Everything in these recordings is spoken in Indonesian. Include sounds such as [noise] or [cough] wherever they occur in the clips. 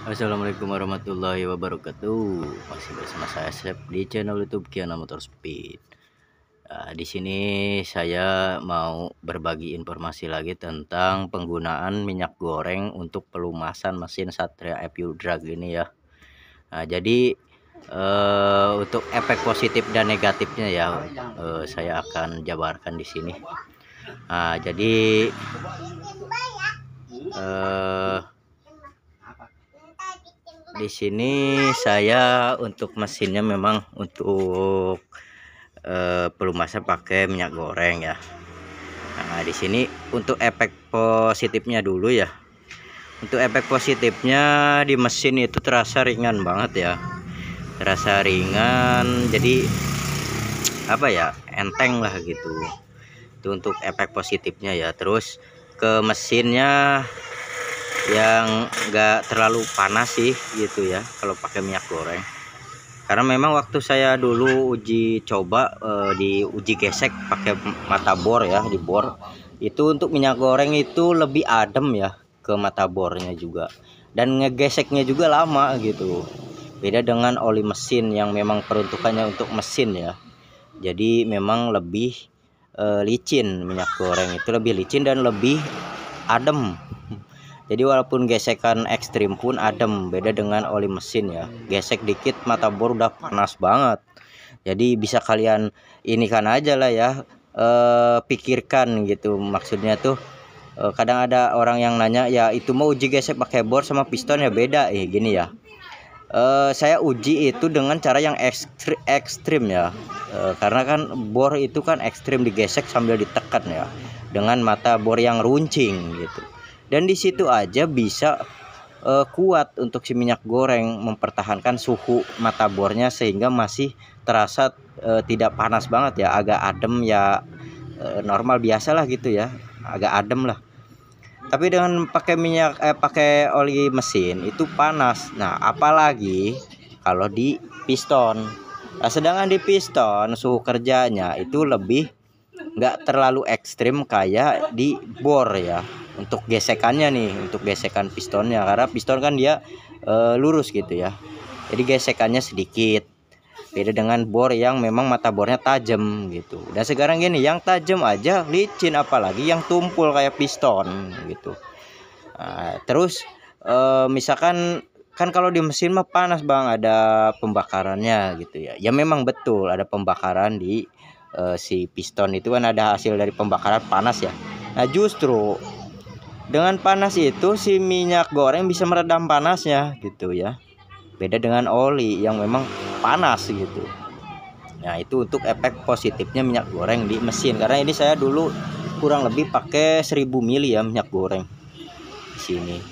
Assalamualaikum warahmatullahi wabarakatuh. Masih bersama saya Sep di channel YouTube Kiana Motor Speed. Nah, di sini saya mau berbagi informasi lagi tentang penggunaan minyak goreng untuk pelumasan mesin Satria FU Drag ini ya. Nah, jadi uh, untuk efek positif dan negatifnya ya uh, saya akan jabarkan di sini. Nah, jadi eh, di sini saya untuk mesinnya memang untuk uh, eh, pelumasan pakai minyak goreng ya Nah di sini untuk efek positifnya dulu ya untuk efek positifnya di mesin itu terasa ringan banget ya terasa ringan jadi apa ya enteng lah gitu itu untuk efek positifnya ya terus ke mesinnya yang enggak terlalu panas sih gitu ya kalau pakai minyak goreng karena memang waktu saya dulu uji coba e, di uji gesek pakai mata bor ya di bor itu untuk minyak goreng itu lebih adem ya ke mata bornya juga dan ngegeseknya juga lama gitu beda dengan oli mesin yang memang peruntukannya untuk mesin ya jadi memang lebih e, licin minyak goreng itu lebih licin dan lebih adem jadi walaupun gesekan ekstrim pun adem beda dengan oli mesin ya gesek dikit mata bor udah panas banget jadi bisa kalian ini kan aja lah ya e, pikirkan gitu maksudnya tuh e, kadang ada orang yang nanya ya itu mau uji gesek pakai bor sama piston ya beda eh gini ya eh, saya uji itu dengan cara yang ekstri ekstrim ya karena kan bor itu kan ekstrim digesek sambil ditekan ya dengan mata bor yang runcing gitu dan di situ aja bisa uh, kuat untuk si minyak goreng mempertahankan suhu mata bornya sehingga masih terasa uh, tidak panas banget ya agak adem ya uh, normal biasalah gitu ya agak adem lah tapi dengan pakai minyak eh pakai oli mesin itu panas nah apalagi kalau di piston nah, sedangkan di piston suhu kerjanya itu lebih nggak terlalu ekstrim kayak di bor ya untuk gesekannya nih untuk gesekan pistonnya karena piston kan dia e, lurus gitu ya jadi gesekannya sedikit beda dengan bor yang memang mata bornya tajam gitu dan sekarang gini yang tajam aja licin apalagi yang tumpul kayak piston gitu nah, terus e, misalkan kan kalau di mesin mah panas bang ada pembakarannya gitu ya ya memang betul ada pembakaran di e, si piston itu kan ada hasil dari pembakaran panas ya Nah justru dengan panas itu si minyak goreng bisa meredam panasnya gitu ya. Beda dengan oli yang memang panas gitu. Nah, itu untuk efek positifnya minyak goreng di mesin. Karena ini saya dulu kurang lebih pakai 1000 mili ya minyak goreng di sini.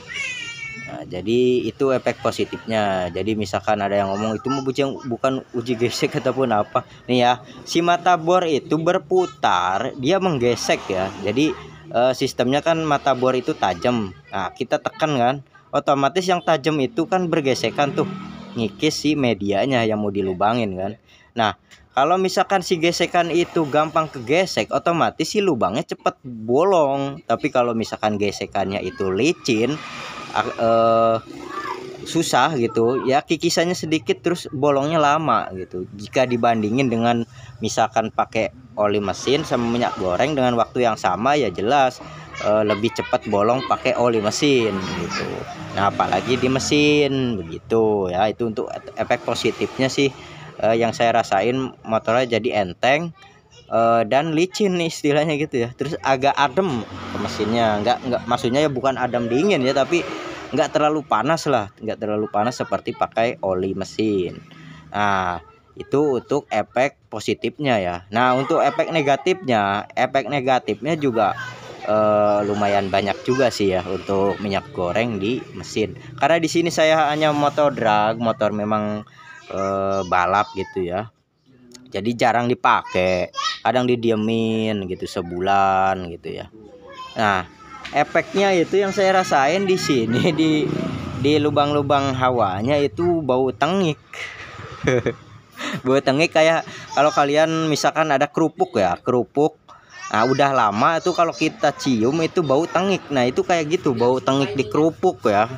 Nah, jadi itu efek positifnya. Jadi misalkan ada yang ngomong itu mau bukan uji gesek ataupun apa. Nih ya, si mata bor itu berputar, dia menggesek ya. Jadi e, sistemnya kan mata bor itu tajam nah kita tekan kan otomatis yang tajam itu kan bergesekan tuh ngikis si medianya yang mau dilubangin kan nah kalau misalkan si gesekan itu gampang kegesek otomatis si lubangnya cepet bolong tapi kalau misalkan gesekannya itu licin eh, susah gitu ya kikisannya sedikit terus bolongnya lama gitu jika dibandingin dengan misalkan pakai oli mesin sama minyak goreng dengan waktu yang sama ya jelas e, lebih cepat bolong pakai oli mesin gitu nah apalagi di mesin begitu ya itu untuk efek positifnya sih e, yang saya rasain motornya jadi enteng e, dan licin nih istilahnya gitu ya terus agak adem ke mesinnya nggak nggak maksudnya ya bukan adem dingin ya tapi nggak terlalu panas lah nggak terlalu panas seperti pakai oli mesin nah itu untuk efek positifnya ya nah untuk efek negatifnya efek negatifnya juga eh, lumayan banyak juga sih ya untuk minyak goreng di mesin karena di sini saya hanya motor drag motor memang eh, balap gitu ya jadi jarang dipakai kadang didiemin gitu sebulan gitu ya nah efeknya itu yang saya rasain di sini di di lubang-lubang hawanya itu bau tengik [laughs] bau tengik kayak kalau kalian misalkan ada kerupuk ya kerupuk nah udah lama itu kalau kita cium itu bau tengik nah itu kayak gitu bau tengik di kerupuk ya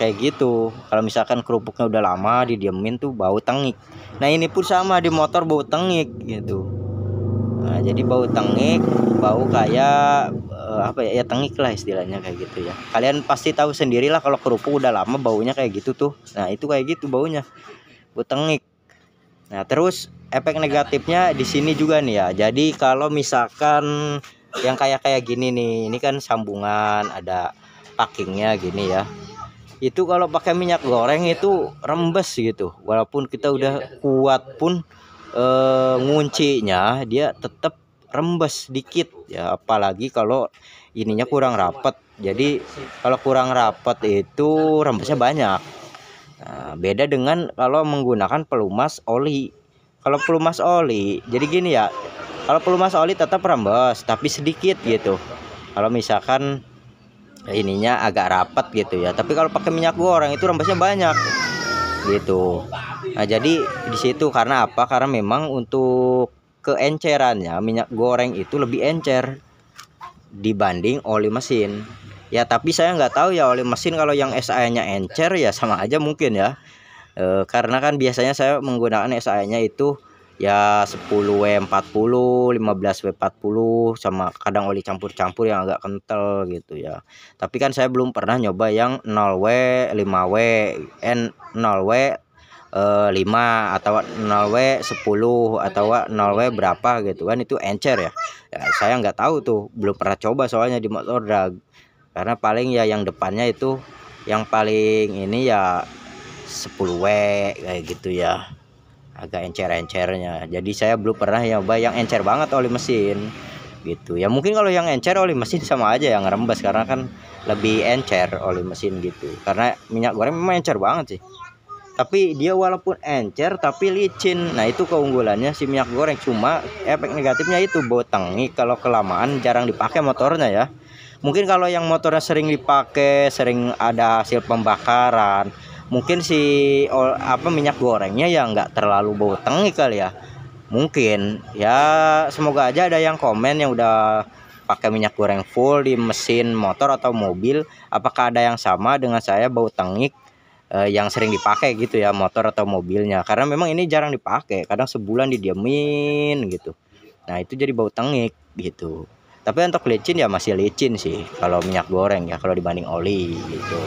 kayak gitu kalau misalkan kerupuknya udah lama didiemin tuh bau tengik nah ini pun sama di motor bau tengik gitu nah jadi bau tengik bau kayak uh, apa ya ya tengik lah istilahnya kayak gitu ya kalian pasti tahu sendirilah kalau kerupuk udah lama baunya kayak gitu tuh nah itu kayak gitu baunya bau tengik nah terus efek negatifnya di sini juga nih ya jadi kalau misalkan yang kayak kayak gini nih ini kan sambungan ada packingnya gini ya itu kalau pakai minyak goreng itu rembes gitu walaupun kita udah kuat pun e, nguncinya dia tetap rembes dikit ya apalagi kalau ininya kurang rapat jadi kalau kurang rapat itu rembesnya banyak nah, beda dengan kalau menggunakan pelumas oli kalau pelumas oli jadi gini ya kalau pelumas oli tetap rembes tapi sedikit gitu kalau misalkan ininya agak rapat gitu ya tapi kalau pakai minyak goreng itu rembesnya banyak gitu nah jadi di situ karena apa karena memang untuk keencerannya minyak goreng itu lebih encer dibanding oli mesin ya tapi saya nggak tahu ya oli mesin kalau yang SI nya encer ya sama aja mungkin ya e, karena kan biasanya saya menggunakan SI nya itu ya 10W40, 15W40 sama kadang oli campur-campur yang agak kental gitu ya. Tapi kan saya belum pernah nyoba yang 0W, 5W, N 0W, 5 eh, atau 0W 10 atau 0W berapa gitu kan itu encer ya, ya saya nggak tahu tuh belum pernah coba soalnya di motor drag karena paling ya yang depannya itu yang paling ini ya 10W kayak gitu ya agak encer-encernya jadi saya belum pernah nyoba yang encer banget oli mesin gitu ya mungkin kalau yang encer oli mesin sama aja yang rembes karena kan lebih encer oli mesin gitu karena minyak goreng memang encer banget sih tapi dia walaupun encer tapi licin nah itu keunggulannya si minyak goreng cuma efek negatifnya itu bau tangi kalau kelamaan jarang dipakai motornya ya mungkin kalau yang motornya sering dipakai sering ada hasil pembakaran mungkin si apa minyak gorengnya ya nggak terlalu bau tangi kali ya mungkin ya semoga aja ada yang komen yang udah pakai minyak goreng full di mesin motor atau mobil apakah ada yang sama dengan saya bau tengik Eh, yang sering dipakai gitu ya motor atau mobilnya karena memang ini jarang dipakai kadang sebulan didiamin gitu nah itu jadi bau tengik gitu tapi untuk licin ya masih licin sih kalau minyak goreng ya kalau dibanding oli gitu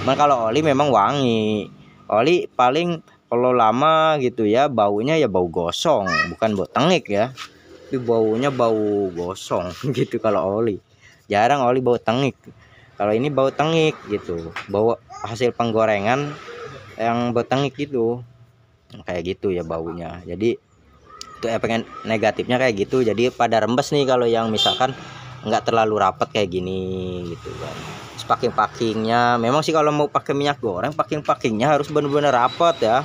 cuman kalau oli memang wangi oli paling kalau lama gitu ya baunya ya bau gosong bukan bau tengik ya tapi baunya bau gosong [laughs] gitu kalau oli jarang oli bau tengik kalau ini bau tengik gitu bau hasil penggorengan yang bau tengik gitu kayak gitu ya baunya jadi itu pengen negatifnya kayak gitu jadi pada rembes nih kalau yang misalkan nggak terlalu rapat kayak gini gitu kan paking pakingnya memang sih kalau mau pakai minyak goreng paking pakingnya harus benar-benar rapat ya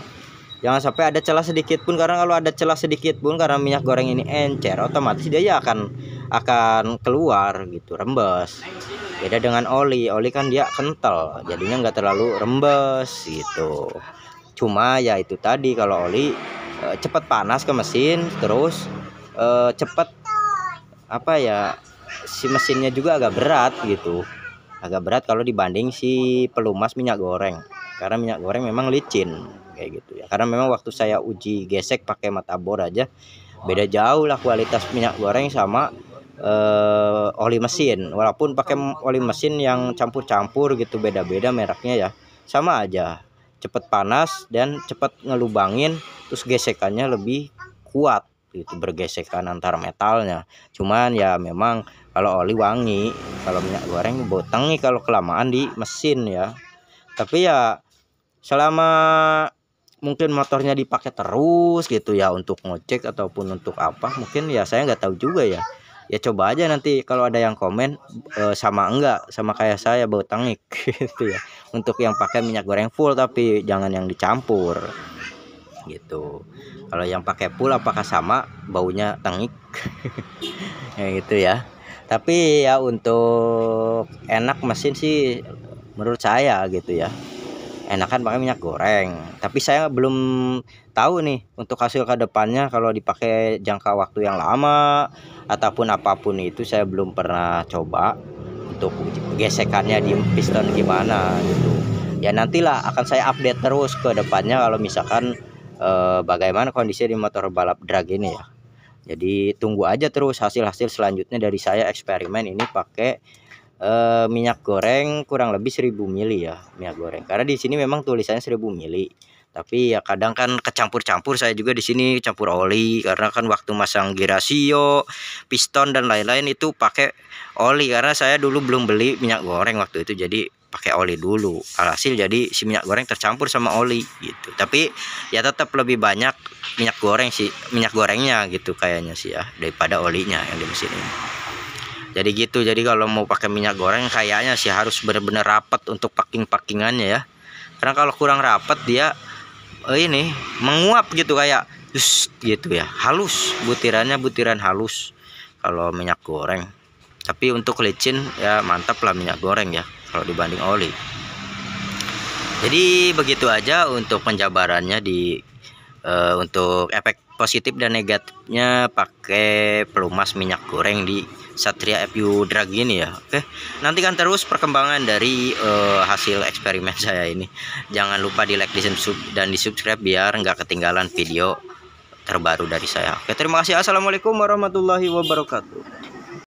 jangan sampai ada celah sedikit pun karena kalau ada celah sedikit pun karena minyak goreng ini encer otomatis dia ya akan akan keluar gitu rembes beda dengan oli oli kan dia kental jadinya nggak terlalu rembes gitu cuma ya itu tadi kalau oli eh, cepat panas ke mesin terus eh, cepat apa ya si mesinnya juga agak berat gitu agak berat kalau dibanding si pelumas minyak goreng karena minyak goreng memang licin kayak gitu ya karena memang waktu saya uji gesek pakai mata bor aja beda jauh lah kualitas minyak goreng sama uh, oli mesin walaupun pakai oli mesin yang campur-campur gitu beda-beda mereknya ya sama aja cepet panas dan cepet ngelubangin terus gesekannya lebih kuat itu bergesekan antar metalnya cuman ya memang kalau oli wangi kalau minyak goreng botengi kalau kelamaan di mesin ya tapi ya selama mungkin motornya dipakai terus gitu ya untuk ngecek ataupun untuk apa mungkin ya saya nggak tahu juga ya ya coba aja nanti kalau ada yang komen uh, sama enggak sama kayak saya bau tangik [laughs] gitu ya untuk yang pakai minyak goreng full tapi jangan yang dicampur gitu kalau yang pakai full apakah sama baunya tangik [laughs] ya gitu ya tapi ya untuk enak mesin sih menurut saya gitu ya enakan pakai minyak goreng tapi saya belum tahu nih untuk hasil kedepannya kalau dipakai jangka waktu yang lama ataupun apapun itu saya belum pernah coba untuk gesekannya di piston gimana gitu ya nantilah akan saya update terus ke depannya kalau misalkan eh, bagaimana kondisi di motor balap drag ini ya jadi tunggu aja terus hasil-hasil selanjutnya dari saya eksperimen ini pakai eh, minyak goreng kurang lebih 1000 mili ya minyak goreng karena di sini memang tulisannya 1000 mili tapi ya kadang kan kecampur-campur saya juga di sini campur oli karena kan waktu masang girasio piston dan lain-lain itu pakai oli karena saya dulu belum beli minyak goreng waktu itu jadi pakai oli dulu alhasil jadi si minyak goreng tercampur sama oli gitu tapi ya tetap lebih banyak minyak goreng sih minyak gorengnya gitu kayaknya sih ya daripada olinya yang di mesin ini jadi gitu jadi kalau mau pakai minyak goreng kayaknya sih harus benar-benar rapat untuk packing packingannya ya karena kalau kurang rapat dia eh, ini menguap gitu kayak terus gitu ya halus butirannya butiran halus kalau minyak goreng tapi untuk licin ya mantap lah minyak goreng ya kalau dibanding oli jadi begitu aja untuk penjabarannya di uh, untuk efek positif dan negatifnya pakai pelumas minyak goreng di Satria FU Drag ini ya oke nantikan terus perkembangan dari uh, hasil eksperimen [laughs] saya ini jangan lupa di like di sub dan di subscribe biar nggak ketinggalan video terbaru dari saya oke terima kasih assalamualaikum warahmatullahi wabarakatuh